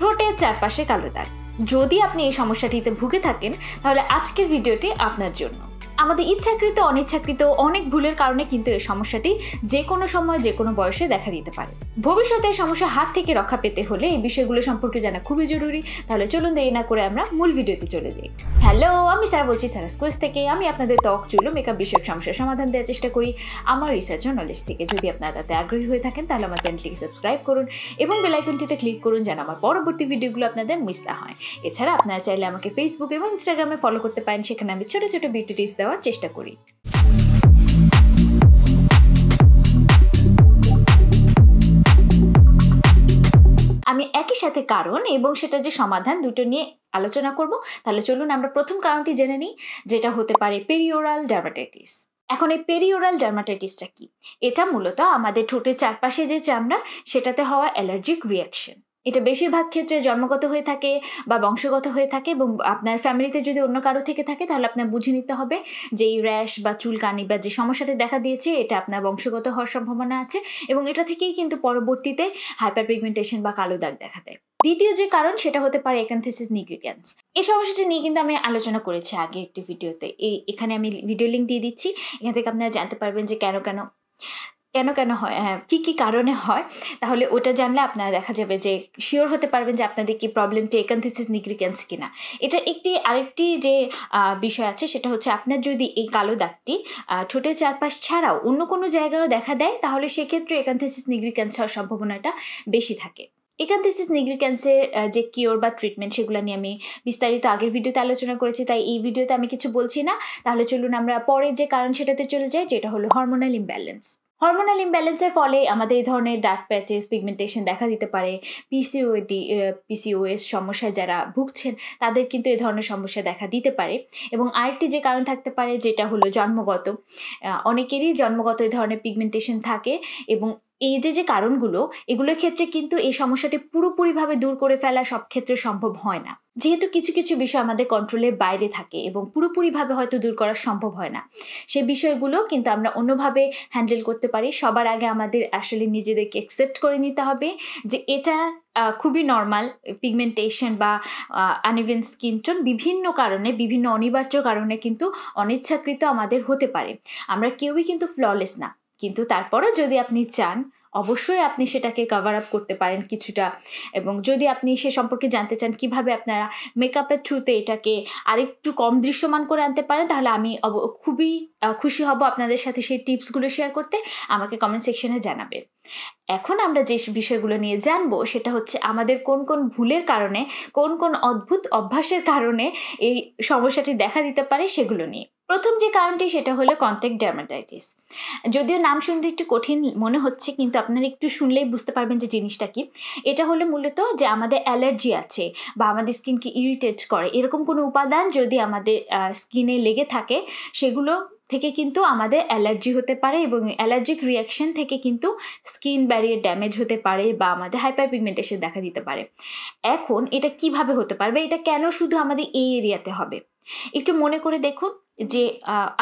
ঠোঁটের চারপাশে কালো দাগ যদি আপনি এই সমস্যাটিতে ভুগে থাকেন তাহলে আজকের ভিডিওটি আপনার জন্য আমাদের ইচ্ছাকৃত অনিচ্ছাকৃত অনেক ভুলের কারণে কিন্তু এই সমস্যাটি যে কোনো সময় যে কোনো বয়সে দেখা দিতে পারে ভবিষ্যতে সমস্যা হাত থেকে রক্ষা পেতে হলে এই বিষয়গুলো সম্পর্কে জানা খুবই জরুরি তাহলে চলুন দেরি না করে আমরা মূল ভিডিওতে চলে যাই হ্যালো আমি স্যার বলছি স্যারাস কোয়েস থেকে আমি আপনাদের ত্বক চুল মেকআপ বিষয়ক সমস্যার সমাধান দেওয়ার চেষ্টা করি আমার রিসার্চ ও নলেজ থেকে যদি আপনারা তাতে আগ্রহী হয়ে থাকেন তাহলে আমার চ্যানেলটিকে সাবস্ক্রাইব করুন এবং বেলাইকনটিতে ক্লিক করুন যেন আমার পরবর্তী ভিডিওগুলো আপনাদের মিস না হয় এছাড়া আপনারা চাইলে আমাকে ফেসবুক এবং ইনস্টাগ্রামে ফলো করতে পারেন সেখানে আমি ছোটো ছোটো বিউটি টিপস দেওয়া দেওয়ার চেষ্টা করি আমি একই সাথে কারণ এবং সেটা যে সমাধান দুটো নিয়ে আলোচনা করব তাহলে চলুন আমরা প্রথম কারণটি জেনে নিই যেটা হতে পারে পেরিওরাল ডার্মাটাইটিস এখন এই পেরিওরাল ডার্মাটাইটিসটা কি এটা মূলত আমাদের ঠোঁটের চারপাশে যে চামড়া সেটাতে হওয়া অ্যালার্জিক রিয়াকশন এটা বেশিরভাগ ক্ষেত্রে জন্মগত হয়ে থাকে বা বংশগত হয়ে থাকে এবং আপনার ফ্যামিলিতে যদি অন্য কারো থেকে থাকে তাহলে আপনার বুঝে নিতে হবে যে এই র্যাশ বা চুলকানি বা যে সমস্যাতে দেখা দিয়েছে এটা আপনার বংশগত হওয়ার সম্ভাবনা আছে এবং এটা থেকেই কিন্তু পরবর্তীতে হাইপার পিগমেন্টেশন বা কালো দাগ দেখা দেয় দ্বিতীয় যে কারণ সেটা হতে পারে একান্থেসিস নিগ্রিক্যান্স এই সমস্যাটা নিয়ে কিন্তু আমি আলোচনা করেছি আগে একটি ভিডিওতে এই এখানে আমি ভিডিও লিঙ্ক দিয়ে দিচ্ছি এখান থেকে আপনারা জানতে পারবেন যে কেন কেন কেন কেন হয় হ্যাঁ কী কী কারণে হয় তাহলে ওটা জানলে আপনারা দেখা যাবে যে শিওর হতে পারবেন যে আপনাদের কি প্রবলেমটি একান্থিসিস নিগ্রিকেন্স কিনা এটা একটি আরেকটি যে বিষয় আছে সেটা হচ্ছে আপনার যদি এই কালো দাগটি ঠোঁটের চারপাশ ছাড়াও অন্য কোনো জায়গাও দেখা দেয় তাহলে সেক্ষেত্রে একান্থিসিস নিগ্রিকেন্স হওয়ার সম্ভাবনাটা বেশি থাকে একান্থিসিস নিগ্রি যে কিওর বা ট্রিটমেন্ট সেগুলো নিয়ে আমি বিস্তারিত আগের ভিডিওতে আলোচনা করেছি তাই এই ভিডিওতে আমি কিছু বলছি না তাহলে চলুন আমরা পরের যে কারণ সেটাতে চলে যাই যেটা হলো হরমোনাল ইমব্যালেন্স হরমোনাল ইমব্যালেন্সের ফলে আমাদের এই ধরনের ডার্ক প্যাচেস পিগমেন্টেশন দেখা দিতে পারে পিসিওডি পিসিওএস সমস্যায় যারা ভুগছেন তাদের কিন্তু এই ধরনের সমস্যা দেখা দিতে পারে এবং আরেকটি যে কারণ থাকতে পারে যেটা হলো জন্মগত অনেকেরই জন্মগত এই ধরনের পিগমেন্টেশন থাকে এবং এই যে যে কারণগুলো এগুলোর ক্ষেত্রে কিন্তু এই সমস্যাটি পুরোপুরিভাবে দূর করে ফেলা সব ক্ষেত্রে সম্ভব হয় না যেহেতু কিছু কিছু বিষয় আমাদের কন্ট্রোলের বাইরে থাকে এবং পুরোপুরিভাবে হয়তো দূর করা সম্ভব হয় না সে বিষয়গুলো কিন্তু আমরা অন্যভাবে হ্যান্ডেল করতে পারি সবার আগে আমাদের আসলে নিজেদেরকে অ্যাকসেপ্ট করে নিতে হবে যে এটা খুবই নর্মাল পিগমেন্টেশন বা আনইভেন স্কিন টোন বিভিন্ন কারণে বিভিন্ন অনিবার্য কারণে কিন্তু অনিচ্ছাকৃত আমাদের হতে পারে আমরা কেউই কিন্তু ফ্ললেস না কিন্তু তারপরও যদি আপনি চান অবশ্যই আপনি সেটাকে কভার আপ করতে পারেন কিছুটা এবং যদি আপনি সে সম্পর্কে জানতে চান কিভাবে আপনারা মেকআপের থ্রুতে এটাকে আরেকটু কম দৃশ্যমান করে আনতে পারেন তাহলে আমি অব খুবই খুশি হব আপনাদের সাথে সেই টিপসগুলো শেয়ার করতে আমাকে কমেন্ট সেকশনে জানাবেন এখন আমরা যে বিষয়গুলো নিয়ে জানবো সেটা হচ্ছে আমাদের কোন কোন ভুলের কারণে কোন কোন অদ্ভুত অভ্যাসের কারণে এই সমস্যাটি দেখা দিতে পারে সেগুলো নিয়ে প্রথম যে কারণটি সেটা হলো কন্ট্যাক্ট ডার্মাটাইটিস যদিও নাম শুনতে একটু কঠিন মনে হচ্ছে কিন্তু আপনারা একটু শুনলেই বুঝতে পারবেন যে জিনিসটা কি এটা হলো মূলত যে আমাদের অ্যালার্জি আছে বা আমাদের স্কিনকে ইরিটেট করে এরকম কোনো উপাদান যদি আমাদের স্কিনে লেগে থাকে সেগুলো থেকে কিন্তু আমাদের অ্যালার্জি হতে পারে এবং অ্যালার্জিক রিয়াকশন থেকে কিন্তু স্কিন ব্যারিয়ার ড্যামেজ হতে পারে বা আমাদের হাইপার পিগমেন্টেশন দেখা দিতে পারে এখন এটা কিভাবে হতে পারবে এটা কেন শুধু আমাদের এই এরিয়াতে হবে একটু মনে করে দেখুন যে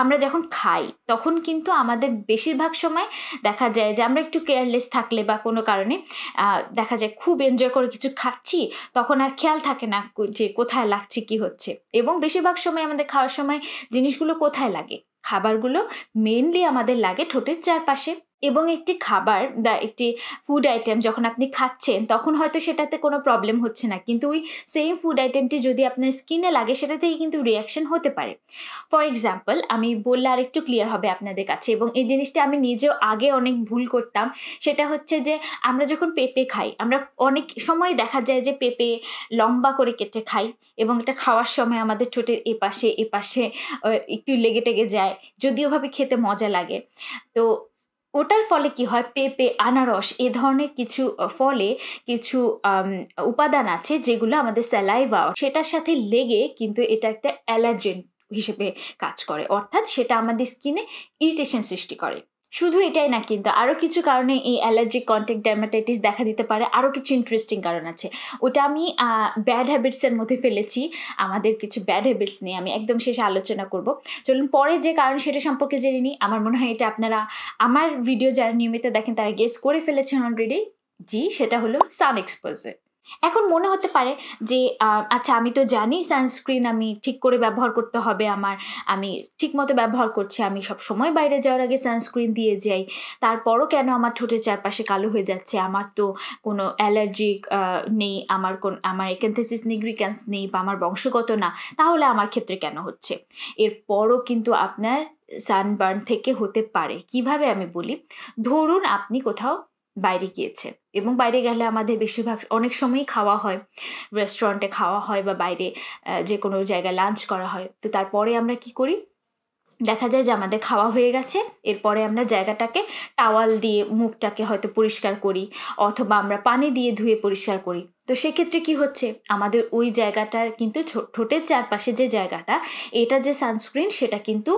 আমরা যখন খাই তখন কিন্তু আমাদের বেশিরভাগ সময় দেখা যায় যে আমরা একটু কেয়ারলেস থাকলে বা কোনো কারণে দেখা যায় খুব এনজয় করে কিছু খাচ্ছি তখন আর খেয়াল থাকে না যে কোথায় লাগছে কি হচ্ছে এবং বেশিরভাগ সময় আমাদের খাওয়ার সময় জিনিসগুলো কোথায় লাগে খাবারগুলো মেনলি আমাদের লাগে ঠোঁটের চারপাশে এবং একটি খাবার বা একটি ফুড আইটেম যখন আপনি খাচ্ছেন তখন হয়তো সেটাতে কোনো প্রবলেম হচ্ছে না কিন্তু ওই সেম ফুড আইটেমটি যদি আপনার স্কিনে লাগে সেটাতেই কিন্তু রিয়াকশন হতে পারে ফর এক্সাম্পল আমি বললে আর একটু ক্লিয়ার হবে আপনাদের কাছে এবং এই জিনিসটা আমি নিজেও আগে অনেক ভুল করতাম সেটা হচ্ছে যে আমরা যখন পেঁপে খাই আমরা অনেক সময় দেখা যায় যে পেঁপে লম্বা করে কেটে খাই এবং এটা খাওয়ার সময় আমাদের ঠোঁটের এপাশে এপাশে একটু লেগে টেগে যায় যদিওভাবে খেতে মজা লাগে তো ওটার ফলে কি হয় পেঁপে আনারস এ ধরনের কিছু ফলে কিছু উপাদান আছে যেগুলো আমাদের স্যালাইভা সেটার সাথে লেগে কিন্তু এটা একটা অ্যালার্জেন হিসেবে কাজ করে অর্থাৎ সেটা আমাদের স্কিনে ইরিটেশন সৃষ্টি করে শুধু এটাই না কিন্তু আরও কিছু কারণে এই অ্যালার্জিক কন্ট্যাক্ট ডার্মাটাইটিস দেখা দিতে পারে আরও কিছু ইন্টারেস্টিং কারণ আছে ওটা আমি ব্যাড হ্যাবিটসের মধ্যে ফেলেছি আমাদের কিছু ব্যাড হ্যাবিটস নিয়ে আমি একদম শেষে আলোচনা করব চলুন পরে যে কারণ সেটা সম্পর্কে জেনে নিই আমার মনে হয় এটা আপনারা আমার ভিডিও যারা নিয়মিত দেখেন তারা গেস করে ফেলেছেন অলরেডি জি সেটা হলো সান এক্সপোজার এখন মনে হতে পারে যে আচ্ছা আমি তো জানি সানস্ক্রিন আমি ঠিক করে ব্যবহার করতে হবে আমার আমি ঠিকমতো ব্যবহার করছি আমি সব সময় বাইরে যাওয়ার আগে সানস্ক্রিন দিয়ে যাই তারপরও কেন আমার ঠোঁটের চারপাশে কালো হয়ে যাচ্ছে আমার তো কোনো অ্যালার্জি নেই আমার কোন আমার এক্যান্থেসিস নিগ্রিক্যান্স নেই বা আমার বংশগত না তাহলে আমার ক্ষেত্রে কেন হচ্ছে এরপরও কিন্তু আপনার সানবার্ন থেকে হতে পারে কিভাবে আমি বলি ধরুন আপনি কোথাও বাইরে গিয়েছে এবং বাইরে গেলে আমাদের বেশিরভাগ অনেক সময়ই খাওয়া হয় রেস্টুরেন্টে খাওয়া হয় বা বাইরে যে কোনো জায়গায় লাঞ্চ করা হয় তো তারপরে আমরা কি করি দেখা যায় যে আমাদের খাওয়া হয়ে গেছে এরপরে আমরা জায়গাটাকে টাওয়াল দিয়ে মুখটাকে হয়তো পরিষ্কার করি অথবা আমরা পানি দিয়ে ধুয়ে পরিষ্কার করি তো সেক্ষেত্রে কি হচ্ছে আমাদের ওই জায়গাটার কিন্তু ঠোঁটের চারপাশে যে জায়গাটা এটা যে সানস্ক্রিন সেটা কিন্তু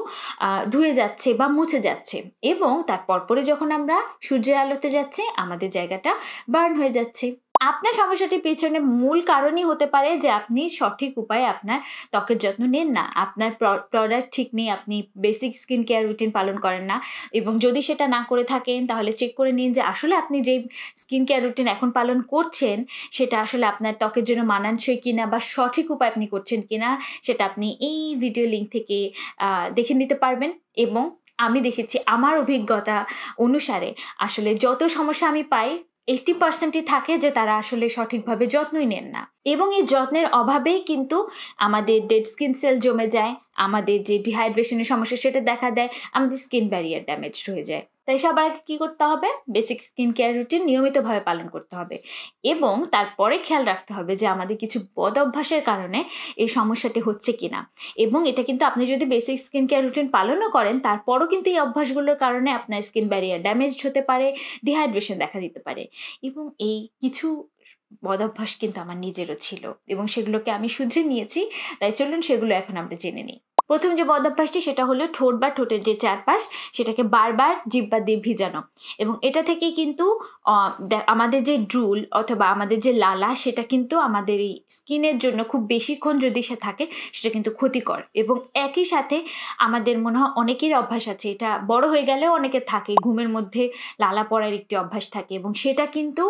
ধুয়ে যাচ্ছে বা মুছে যাচ্ছে এবং তার পরপরে যখন আমরা সূর্যের আলোতে যাচ্ছে আমাদের জায়গাটা বার্ন হয়ে যাচ্ছে আপনার সমস্যাটির পিছনে মূল কারণই হতে পারে যে আপনি সঠিক উপায়ে আপনার ত্বকের যত্ন নেন না আপনার প্রোডাক্ট ঠিক নেই আপনি বেসিক স্কিন কেয়ার রুটিন পালন করেন না এবং যদি সেটা না করে থাকেন তাহলে চেক করে নিন যে আসলে আপনি যে স্কিন কেয়ার রুটিন এখন পালন করছেন সেটা আসলে আপনার ত্বকের জন্য মানানসই কিনা বা সঠিক উপায় আপনি করছেন কিনা সেটা আপনি এই ভিডিও লিঙ্ক থেকে দেখে নিতে পারবেন এবং আমি দেখেছি আমার অভিজ্ঞতা অনুসারে আসলে যত সমস্যা আমি পাই এইটি পার্সেন্টই থাকে যে তারা আসলে সঠিকভাবে যত্নই নেন না এবং এই যত্নের অভাবেই কিন্তু আমাদের ডেড স্কিন সেল জমে যায় আমাদের যে ডিহাইড্রেশনের সমস্যা সেটা দেখা দেয় আমাদের স্কিন ব্যারিয়ার ড্যামেজড হয়ে যায় তাই সবার আগে কী করতে হবে বেসিক স্কিন কেয়ার রুটিন নিয়মিতভাবে পালন করতে হবে এবং তারপরে খেয়াল রাখতে হবে যে আমাদের কিছু বদ অভ্যাসের কারণে এই সমস্যাটি হচ্ছে কি না এবং এটা কিন্তু আপনি যদি বেসিক স্কিন কেয়ার রুটিন পালনও করেন তারপরও কিন্তু এই অভ্যাসগুলোর কারণে আপনার স্কিন ব্যারিয়ার ড্যামেজ হতে পারে ডিহাইড্রেশন দেখা দিতে পারে এবং এই কিছু বদ অভ্যাস কিন্তু আমার নিজেরও ছিল এবং সেগুলোকে আমি শুধরে নিয়েছি তাই চলুন সেগুলো এখন আমরা জেনে নিই প্রথম যে বদাভ্যাসটি সেটা হলো ঠোঁট বা ঠোঁটের যে চারপাশ সেটাকে বারবার জিব্বা দিয়ে ভিজানো এবং এটা থেকে কিন্তু আমাদের যে ড্রুল অথবা আমাদের যে লালা সেটা কিন্তু আমাদের এই স্কিনের জন্য খুব বেশিক্ষণ যদি সে থাকে সেটা কিন্তু ক্ষতিকর এবং একই সাথে আমাদের মনে হয় অনেকের অভ্যাস আছে এটা বড় হয়ে গেলেও অনেকে থাকে ঘুমের মধ্যে লালা পড়ার একটি অভ্যাস থাকে এবং সেটা কিন্তু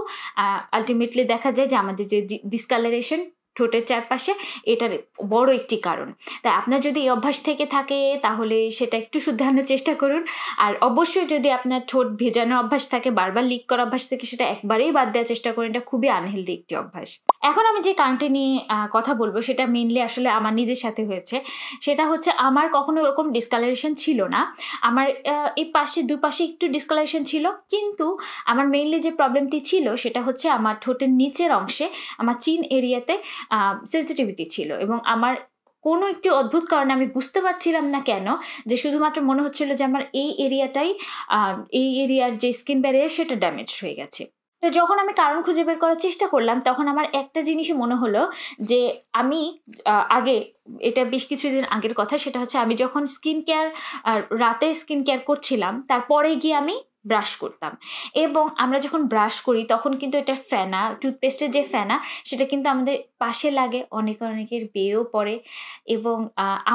আলটিমেটলি দেখা যায় যে আমাদের যে ডিসকালারেশন ঠোঁটের চারপাশে এটার বড় একটি কারণ তাই আপনার যদি এই অভ্যাস থেকে থাকে তাহলে সেটা একটু শুধরানোর চেষ্টা করুন আর অবশ্যই যদি আপনার ঠোঁট ভেজানোর অভ্যাস থাকে বারবার লিক করার অভ্যাস থেকে সেটা একবারেই বাদ দেওয়ার চেষ্টা করুন এটা খুবই আনহেলদি একটি অভ্যাস এখন আমি যে কারণটি নিয়ে কথা বলবো সেটা মেনলি আসলে আমার নিজের সাথে হয়েছে সেটা হচ্ছে আমার কখনো ওরকম ডিসকালারেশন ছিল না আমার এই পাশে দুপাশে একটু ডিসকালারেশন ছিল কিন্তু আমার মেইনলি যে প্রবলেমটি ছিল সেটা হচ্ছে আমার ঠোঁটের নিচের অংশে আমার চিন এরিয়াতে সেন্সিটিভিটি ছিল এবং আমার কোনো একটি অদ্ভুত কারণে আমি বুঝতে পারছিলাম না কেন যে শুধুমাত্র মনে হচ্ছিল যে আমার এই এরিয়াটাই এই এরিয়ার যে স্কিন ব্যারিয়ার সেটা ড্যামেজ হয়ে গেছে তো যখন আমি কারণ খুঁজে বের করার চেষ্টা করলাম তখন আমার একটা জিনিসই মনে হলো যে আমি আগে এটা বেশ কিছুদিন আগের কথা সেটা হচ্ছে আমি যখন স্কিন কেয়ার রাতে স্কিন কেয়ার করছিলাম তারপরে গিয়ে আমি ব্রাশ করতাম এবং আমরা যখন ব্রাশ করি তখন কিন্তু এটা ফেনা টুথপেস্টের যে ফেনা সেটা কিন্তু আমাদের পাশে লাগে অনেক অনেকের বেয়েও পড়ে এবং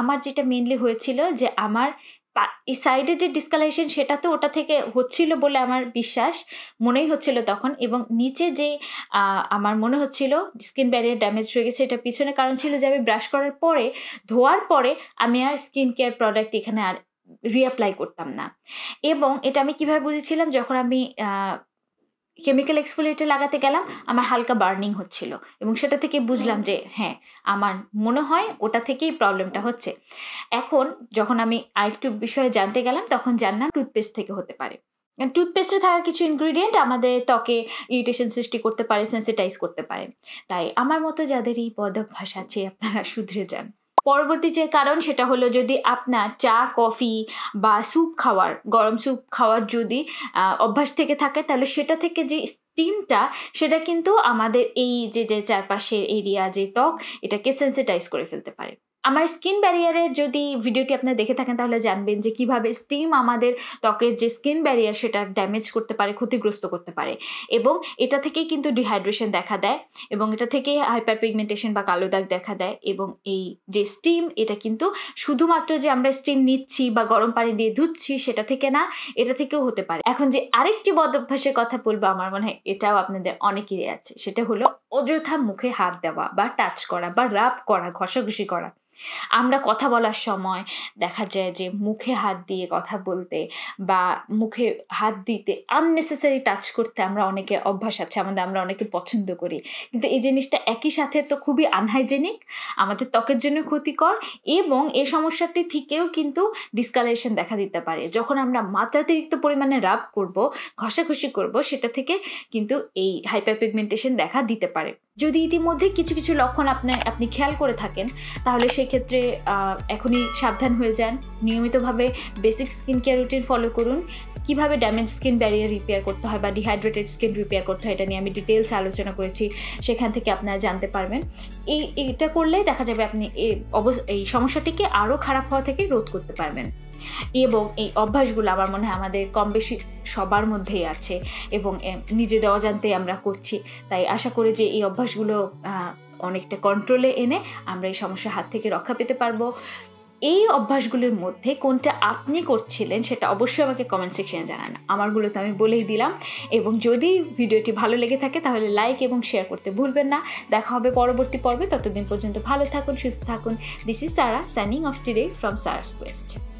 আমার যেটা মেনলি হয়েছিল যে আমার এই সাইডে যে ডিসকালেশন সেটা তো ওটা থেকে হচ্ছিল বলে আমার বিশ্বাস মনেই হচ্ছিল তখন এবং নিচে যে আমার মনে হচ্ছিল স্কিন ব্যারিয়ার ড্যামেজ হয়ে গেছে এটা পিছনে কারণ ছিল যে আমি ব্রাশ করার পরে ধোয়ার পরে আমি আর স্কিন কেয়ার প্রোডাক্ট এখানে আর রিঅ্যাপ্লাই করতাম না এবং এটা আমি কিভাবে বুঝেছিলাম যখন আমি কেমিক্যাল এক্সফোলিয়েটার লাগাতে গেলাম আমার হালকা বার্নিং হচ্ছিল এবং সেটা থেকে বুঝলাম যে হ্যাঁ আমার মনে হয় ওটা থেকেই প্রবলেমটা হচ্ছে এখন যখন আমি আরেকটু বিষয়ে জানতে গেলাম তখন জানলাম টুথপেস্ট থেকে হতে পারে টুথপেস্টে থাকা কিছু ইনগ্রিডিয়েন্ট আমাদের ত্বকে ইরিটেশন সৃষ্টি করতে পারে সেন্সিটাইজ করতে পারে তাই আমার মতো যাদের এই পদ অভ্যাস আছে আপনারা শুধরে যান পরবর্তী যে কারণ সেটা হলো যদি আপনার চা কফি বা স্যুপ খাওয়ার গরম স্যুপ খাওয়ার যদি অভ্যাস থেকে থাকে তাহলে সেটা থেকে যে স্টিমটা সেটা কিন্তু আমাদের এই যে যে চারপাশের এরিয়া যে ত্বক এটাকে সেন্সিটাইজ করে ফেলতে পারে আমার স্কিন ব্যারিয়ারের যদি ভিডিওটি আপনারা দেখে থাকেন তাহলে জানবেন যে কিভাবে স্টিম আমাদের ত্বকের যে স্কিন ব্যারিয়ার সেটা ড্যামেজ করতে পারে ক্ষতিগ্রস্ত করতে পারে এবং এটা থেকেই কিন্তু ডিহাইড্রেশন দেখা দেয় এবং এটা থেকে হাইপার পিগমেন্টেশন বা কালো দাগ দেখা দেয় এবং এই যে স্টিম এটা কিন্তু শুধুমাত্র যে আমরা স্টিম নিচ্ছি বা গরম পানি দিয়ে ধুচ্ছি সেটা থেকে না এটা থেকেও হতে পারে এখন যে আরেকটি বদ অভ্যাসের কথা বলবো আমার মনে হয় এটাও আপনাদের অনেকেরই আছে সেটা হলো অযথা মুখে হাত দেওয়া বা টাচ করা বা রাব করা ঘষাঘষি করা আমরা কথা বলার সময় দেখা যায় যে মুখে হাত দিয়ে কথা বলতে বা মুখে হাত দিতে আননেসেসারি টাচ করতে আমরা অনেকে অভ্যাস আছে আমাদের আমরা অনেকে পছন্দ করি কিন্তু এই জিনিসটা একই সাথে তো খুবই আনহাইজেনিক আমাদের ত্বকের জন্য ক্ষতিকর এবং এই সমস্যাটি থেকেও কিন্তু ডিসকালেশন দেখা দিতে পারে যখন আমরা মাত্রাতিরিক্ত পরিমাণে রাব করব ঘষাঘষি করব সেটা থেকে কিন্তু এই হাইপার পিগমেন্টেশন দেখা দিতে পারে যদি ইতিমধ্যে কিছু কিছু লক্ষণ আপনার আপনি খেয়াল করে থাকেন তাহলে সেক্ষেত্রে এখনই সাবধান হয়ে যান নিয়মিতভাবে basic skin care routine follow করুন কিভাবে ড্যামেজ স্কিন ব্যারিয়ার রিপেয়ার করতে হয় বা ডিহাইড্রেটেড স্কিন রিপেয়ার করতে হয় এটা নিয়ে আমি ডিটেলস আলোচনা করেছি সেখান থেকে আপনারা জানতে পারবেন এই এটা করলে দেখা যাবে আপনি এই অবস্থা এই সমস্যাটিকে আরও খারাপ হওয়া থেকে রোধ করতে পারবেন এবং এই অভ্যাসগুলো আমার মনে হয় আমাদের কম বেশি সবার মধ্যেই আছে এবং নিজেদের জানতে আমরা করছি তাই আশা করি যে এই অভ্যাসগুলো অনেকটা কন্ট্রোলে এনে আমরা এই সমস্যার হাত থেকে রক্ষা পেতে পারবো এই অভ্যাসগুলোর মধ্যে কোনটা আপনি করছিলেন সেটা অবশ্যই আমাকে কমেন্ট সেকশনে জানান আমারগুলো তো আমি বলেই দিলাম এবং যদি ভিডিওটি ভালো লেগে থাকে তাহলে লাইক এবং শেয়ার করতে ভুলবেন না দেখা হবে পরবর্তী পর্বে ততদিন পর্যন্ত ভালো থাকুন সুস্থ থাকুন this is Sara signing off today from Sara's Quest